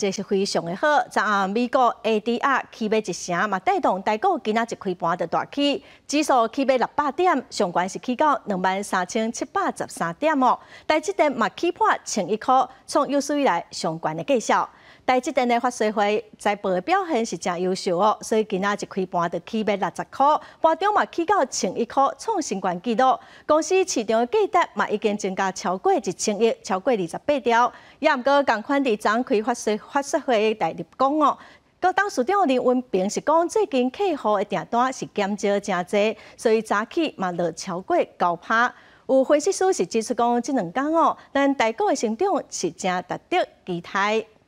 这是非常的好，昨暗美国 ADR 起背一成嘛，带动大股今仔日开盘就大起，指数起背六百点，上关是起到两万三千七百十三点哦。大只单嘛起破千一块，创有史以来上关的绩效。大只单的发息会在报表现是真优秀哦，所以今仔日开盘就起背六十块，盘中嘛起到千一块，创新关纪录。公司市场的价值嘛已经增加超过一千亿，超过二十八条，也毋过共款昨产开发息。发社会代理讲哦，个董事长林文平是讲最近客户的订单是减少真多，所以早起嘛落超过九拍，有分析师是指出讲这两天哦，咱代购的成长是真值得期待。